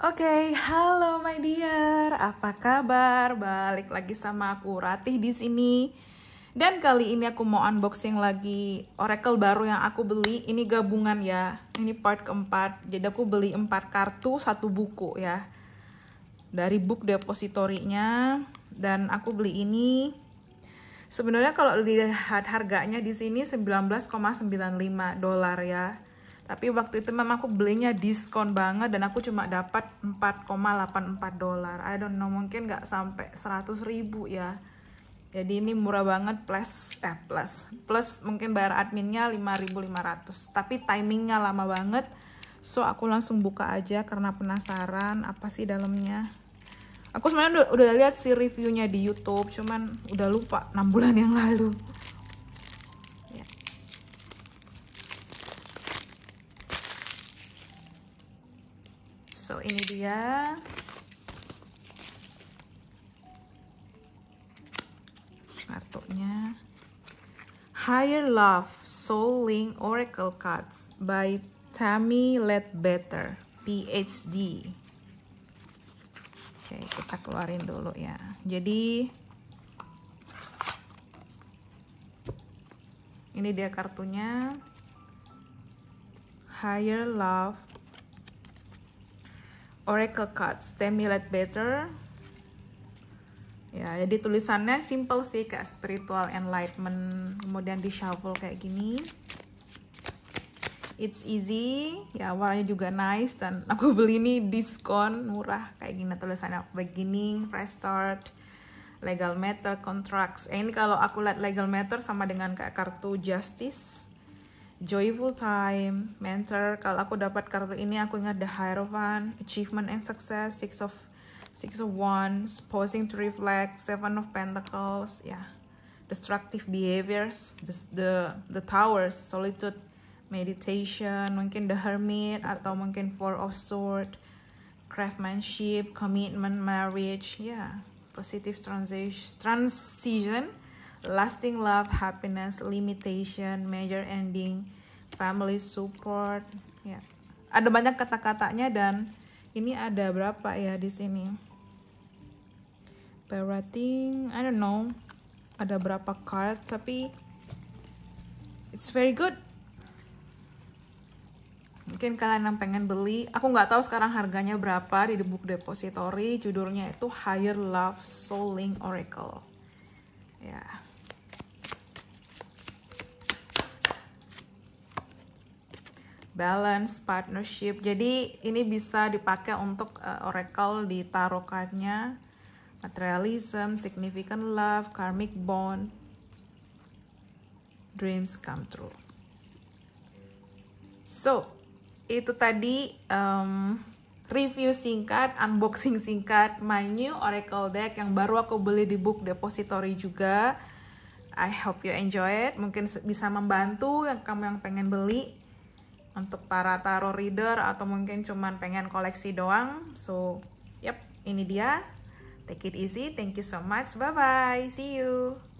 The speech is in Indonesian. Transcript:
Oke, okay, halo my dear. Apa kabar? Balik lagi sama aku Ratih di sini. Dan kali ini aku mau unboxing lagi Oracle baru yang aku beli. Ini gabungan ya. Ini part keempat. Jadi aku beli empat kartu, satu buku ya. Dari book depositorinya dan aku beli ini sebenarnya kalau dilihat harganya di sini 19,95 dolar ya tapi waktu itu memang aku belinya diskon banget dan aku cuma dapat 4,84 dolar. I don't know, mungkin nggak sampai 100 ribu ya. Jadi ini murah banget plus eh plus plus mungkin bayar adminnya 5.500 tapi timingnya lama banget. So aku langsung buka aja karena penasaran apa sih dalamnya. Aku sebenarnya udah, udah lihat sih reviewnya di YouTube, cuman udah lupa 6 bulan yang lalu. so ini dia kartunya Higher Love Soul Link Oracle Cards by Tammy Ledbetter PhD Oke kita keluarin dulu ya jadi ini dia kartunya Higher Love Oracle Cards Stimulate Better ya jadi tulisannya simple sih kayak spiritual enlightenment kemudian di shuffle kayak gini it's easy ya warnanya juga nice dan aku beli ini diskon murah kayak gini tulisannya beginning restart legal matter contracts eh, ini kalau aku lihat legal matter sama dengan kayak kartu justice joyful time, mentor. Kalau aku dapat kartu ini, aku ingat the Hierophant, achievement and success, six of six of wands, pausing to reflect, seven of pentacles, ya, yeah. destructive behaviors, the, the the towers, solitude, meditation, mungkin the hermit atau mungkin four of sword, craftsmanship, commitment, marriage, ya, yeah. positive transition, transition lasting love, happiness, limitation, major ending, family support. Ya, ada banyak kata-katanya dan ini ada berapa ya di sini? Parenting, I don't know, ada berapa card tapi it's very good. Mungkin kalian yang pengen beli, aku nggak tahu sekarang harganya berapa di buku depository. Judulnya itu Higher Love Souling Oracle. balance, partnership. Jadi ini bisa dipakai untuk uh, oracle di tarot materialism, significant love, karmic bond, dreams come true. So itu tadi um, review singkat, unboxing singkat my new oracle deck yang baru aku beli di book depository juga. I hope you enjoy it. Mungkin bisa membantu yang kamu yang pengen beli untuk para tarot reader atau mungkin cuman pengen koleksi doang. So, yep, ini dia. Take it easy. Thank you so much. Bye bye. See you.